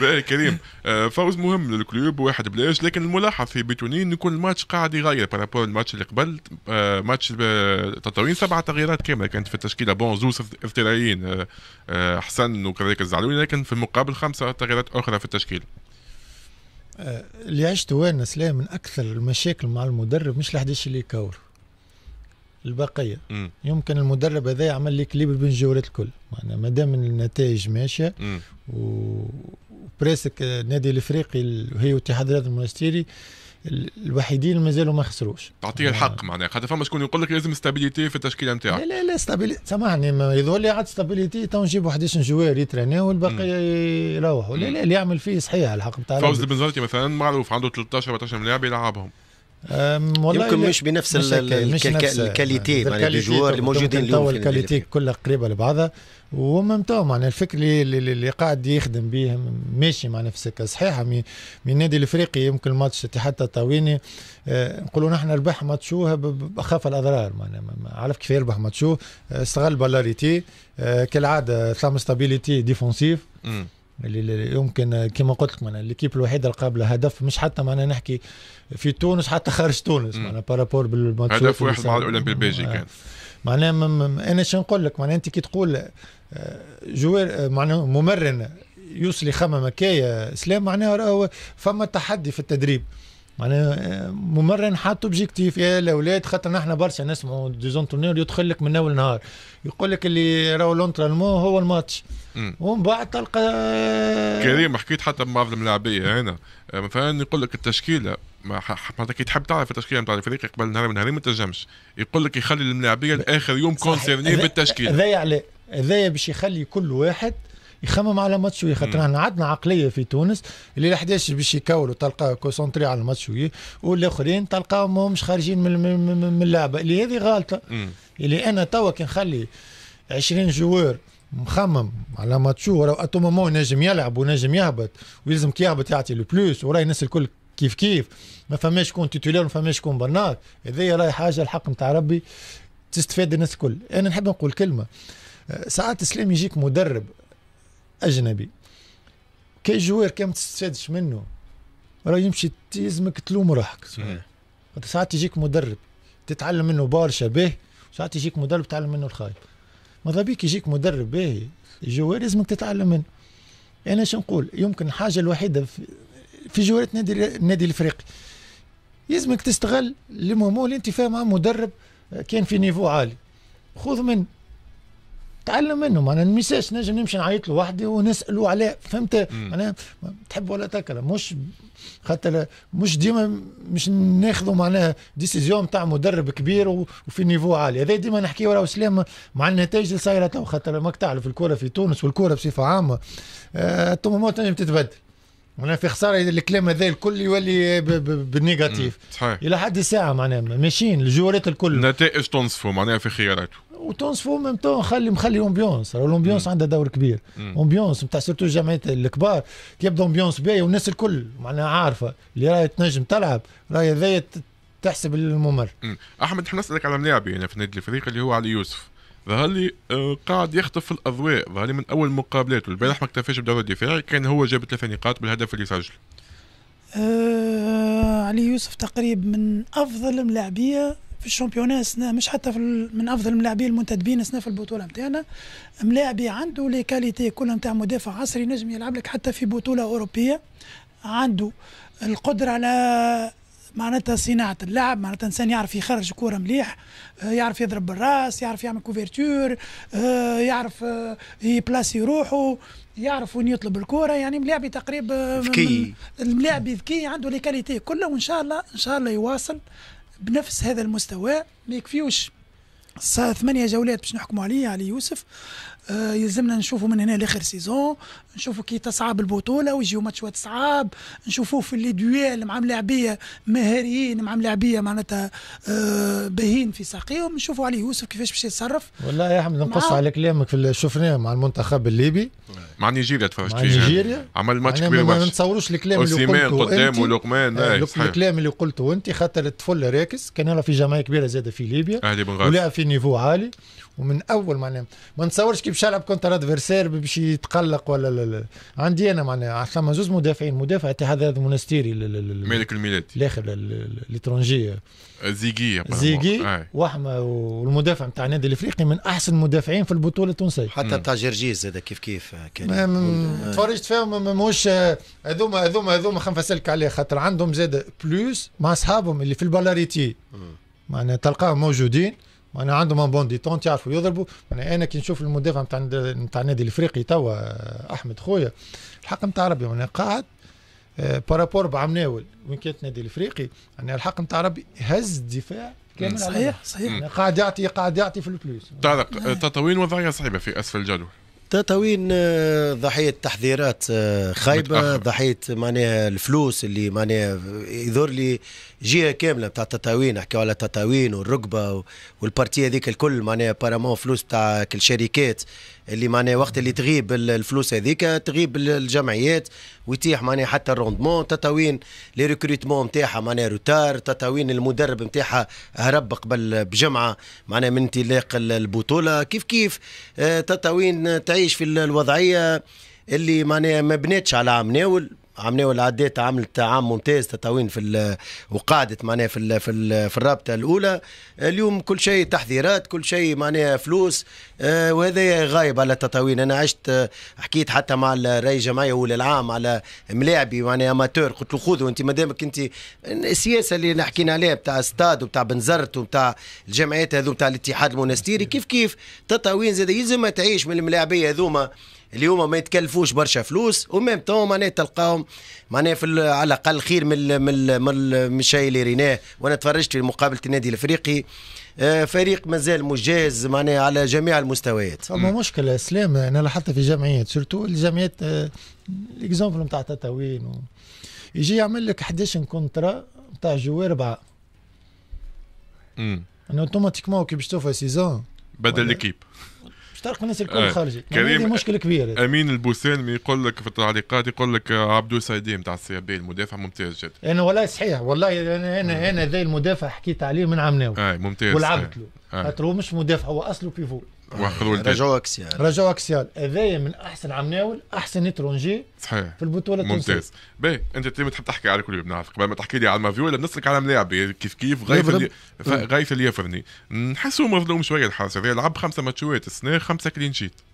باهي كريم آه، فوز مهم للكلوب واحد بلاش لكن الملاحظ في بتونين يكون الماتش قاعد يغير بارابور الماتش اللي قبل ماتش آه، تطاوين سبعه تغييرات كامله كانت في التشكيله بون زوز افترايين آه، حسن وكذلك الزعلوني لكن في المقابل خمسه تغييرات اخرى في التشكيله اللي عشته انا سلام من اكثر المشاكل مع المدرب مش لحدش اللي يكور البقيه م. يمكن المدرب هذا يعمل لي كليب بين الجولات الكل معناها ما دام النتائج ماشيه و... براسك النادي آه، الافريقي وهي واتحاد الرياضي المونستيري الوحيدين اللي مازالوا ما خسروش تعطيه يعني الحق معناها خاطر فما شكون يقول لك لازم ستابيليتي في التشكيله نتاعك لا لا لا ستابيليتي سامحني يظهر لي عاد ستابيليتي تو نجيب 11 جوار يترناو والباقي يروحوا لا لا اللي يعمل فيه صحيح الحق نتاع فوز البنزرتي مثلا معروف عنده 13 14 لاعب يلعبهم والله يمكن مش بنفس الكاليتي معناها الجوار الموجودين اليوم تو الكاليتي كلها قريبه لبعضها وهم تو الفكر اللي, اللي قاعد يخدم به ماشي مع في صحيح صحيحه من النادي الافريقي يمكن الماتش حتى طاويني آه نقولوا نحن ربح ماتشوه خاف الاضرار معناها عرف كيف يربح ماتشوه أه، استغل بلاريتي آه كالعاده ثم ستابيليتي ديفونسيف اللي يمكن كما قلت لك معناها ليكيب الوحيده القابله هدف مش حتى معناها نحكي في تونس حتى خارج تونس معناها بارابور بالماتش هدف واحد مع الاولمبي البيجي آه. كان معناها انا شنو نقول لك معناها انت كي تقول آه، جوير آه، معناها ممرن يوصل يخمم كايا اسلام معناها فما تحدي في التدريب معناها آه، ممرن حط اوبجيكتيف يا الاولاد خاطر نحن برشا نسمعوا ديزونتونير يدخل لك من اول نهار يقول لك اللي راهو لونترالمون هو الماتش ومن بعد تلقى آه، كريم حكيت حتى مع بعض الملاعبيه هنا آه، مثلا يقول لك التشكيله معناتها كي تحب تعرف التشكيله نتاع الفريق قبل نهار من نهارين ما تنجمش يقول لك يخلي الملاعبيه لاخر يوم كونسيرني بالتشكيله هذايا علاه هذايا باش يخلي كل واحد يخمم على ماتش شوية خاطر احنا عندنا عقليه في تونس اللي ال11 باش يكولوا تلقاه كونسونتري على الماتش شوية والاخرين تلقاهم همش خارجين من اللعبه اللي هذه غلطه اللي انا توا كي نخلي 20 جوار مخمم على ماتشو وراه اتو مومون نجم يلعب ونجم يهبط ويلزم كي يهبط يعطي لو بلوس وراي الناس الكل كيف كيف ما فماش كون تيتولير ما فماش كون برنار هذايا راهي حاجه الحق نتاع ربي تستفاد الناس الكل انا نحب نقول كلمه أه، ساعات اسلام يجيك مدرب اجنبي كاين جوير كان ما تستفادش منه راه يمشي يلزمك تلوم روحك ساعات تجيك مدرب تتعلم منه برشا به ساعات يجيك مدرب تتعلم منه الخايب ماذا بيك يجيك مدرب باهي جوار لازمك تتعلم منه انا شو نقول يمكن الحاجه الوحيده في, في جوارات نادي النادي الافريقي يلزمك تستغل لي مومون اللي انت فاهم مع مدرب آه، كان في نيفو عالي خذ من تعلم منه معناها نمساش نجم نمشي نعيط له وحدي ونساله عليه فهمت معناها تحب ولا تكره مش خاطر مش ديما مش ناخذوا معناها ديسيزيون تاع مدرب كبير وفي نيفو عالي هذا ديما نحكي وراه سلام مع النتائج اللي صايره تو خاطر ماك تعرف الكره في تونس والكره بصفه عامه الطمومات آه تتبدل معناها في خساره الكلام هذا الكل يولي بالنيجاتيف الى حد الساعه معناها ماشيين الجوارات الكل النتائج تنصفوا معناها في خياراته فو ميم تون خلي مخلي امبيونس الامبيونس عندها دور كبير امبيونس نتاع سيرتو الجمعيات الكبار يبدا امبيونس باهي والناس الكل معناها عارفه اللي راهي تنجم تلعب راهي ذاية تحسب الممر احمد احنا نسالك على ملاعبي هنا في نادي الفريق اللي هو علي يوسف ظهر لي آه، قاعد يخطف في الاضواء ظهر لي من اول مقابلاته البارح ما اكتفاش بدور الدفاعي كان هو جاب ثلاث نقاط بالهدف اللي سجله آه علي يوسف تقريبا من افضل الملاعبيه في الشامبيونان سنة مش حتى في من افضل الملاعبين المنتدبين سنة في البطوله نتاعنا ملاعبي عنده لي كاليتي كلها نتاع مدافع عصري نجم يلعب لك حتى في بطوله اوروبيه عنده القدره على معناتها صناعة اللعب معناتها إنسان يعرف يخرج كورة مليح آه، يعرف يضرب بالراس يعرف يعمل كوفرتور آه، يعرف آه، يبلاسي روحه يعرف وين يطلب الكوره يعني ملاعبي تقريبا ذكي ملاعبي ذكي عنده لي كاليتي كلها وان شاء الله ان شاء الله يواصل بنفس هذا المستوى ما يكفيوش ثمانية جولات باش نحكموا عليه علي يوسف آه، يلزمنا نشوفوا من هنا لاخر سيزون نشوفوا كي تصعب البطوله ويجيو ماتشات صعاب نشوفوه في لي دويال مع ملاعبيه مهاريين مع ملاعبيه معناتها آه، باهين في ساقيهم نشوفوا علي يوسف كيفاش باش يتصرف والله يا احمد نقص على كلامك في شفناه مع المنتخب الليبي مع نيجيريا تفرجت فيه يعني. نيجيريا عمل ماتش كبير ما نتصوروش الكلام اللي قلته قدام ولقمان آه، الكلام اللي قلته انت خاطر الطفل راكس كان في جمعيه كبيره زاده في ليبيا ولعب في نيفو عالي ومن اول معناها ما نتصورش كي باش يلعب كونتر ادفيرسير باش يتقلق ولا لا لا. عندي انا معناها ثما زوز مدافعين مدافع تاع هذا المونستيري مالك الميلاد الاخر الاترونجي زيغي زيغي وحما آه. والمدافع نتاع النادي الافريقي من احسن المدافعين في البطوله التونسيه حتى نتاع جرجيز هذا كيف كيف كان تفرجت فيهم مش هذوما هذوما هذوما خنفسلك عليه خاطر عندهم زاد بلوس مع اصحابهم اللي في البلاريتي معناها تلقاهم موجودين انا عندهم ان بون ديتون تعرفوا يضربوا انا يعني انا كي نشوف المدافع نتاع نتاع النادي الافريقي توا احمد خويا الحق نتاع ربي وانا قاعد بارابور آه، بعمناول وين كانت النادي الافريقي انا يعني الحق نتاع ربي هز الدفاع كامل صحيح صحيح يعني قاعد يعطي قاعد يعطي في البلوس تعلق تطاوين وضعيه صعيبه في اسفل الجدول تتوين آه، ضحية تحذيرات آه، خايبة ضحية معناها الفلوس اللي معناها يدور لي جهة كاملة بتاع التتاوين نحكيو على التتاوين والركبة والبارتي هذيك الكل معناها بارامون فلوس بتاع الشركات اللي معناها وقت اللي تغيب الفلوس هذيك تغيب الجمعيات ويتيح معناها حتى الروندمون تتوين لي ريكروتمون نتاعها معناها روتار تتوين المدرب نتاعها هرب قبل بجمعه معناها من انطلاق البطوله كيف كيف آه، تتوين تعيش في الوضعيه اللي معناها ما بنتش على عام ناول عملنا العدات عملت عام ممتاز تطاوين في وقعدت معناها في الـ في, الـ في الرابطه الاولى اليوم كل شيء تحذيرات كل شيء معناها فلوس آه، وهذا غايب على التطاوين انا عشت آه، حكيت حتى مع الراي الجمعيه اول العام على ملاعبي معناها اماتور قلت له خذوا انت ما دامك انت السياسه اللي حكينا عليها بتاع ستاد وبتاع بنزرت وبتاع الجمعيات هذو بتاع الاتحاد المونستيري كيف كيف تطاوين زاد يلزمها تعيش من الملاعبيه هذوما اللي هما ما يتكلفوش برشا فلوس وميم تو معناها تلقاهم معناها في على الاقل خير من من من الشيء اللي ريناه وانا تفرجت في مقابله النادي الافريقي آه، فريق مازال مجهز معناها على جميع المستويات فما مشكله اسلام انا لاحظت في جمعيات سورتو الجمعيات الاكزومبل آه، نتاع تتاوين و... يجي يعمل لك 11 كونترا نتاع جوار اربعه امم انا اوتوماتيكمون كي باش توفى سيزون بدل ليكيب باش تعرف الناس الكل آه. خارجي يعني كريم هذه مشكل كبير امين البوسان يقول لك في التعليقات يقول لك عبدو سيدي نتاع السي بي المدافع ممتاز جدا انا يعني والله صحيح والله انا انا آه. انا ذا المدافع حكيت عليه من عمناوي آه ممتاز ولعبت له آه. آه. مش مدافع هو اصله بيفول واخذوا إيه، رجعوا اكسيال رجعوا اكسيال هذايا من احسن عمناول احسن نترونجي صحيح في البطوله التونسيه ممتاز باهي انت تيم تحب تحكي على كل بنعرف قبل ما تحكي لي على المافيولا بنسلك على ملاعبي كيف كيف غايث اللي نحسو اللي يفرني مظلوم شويه الحارس هذا لعب خمسه ماتشوات السنه خمسه كلين شيت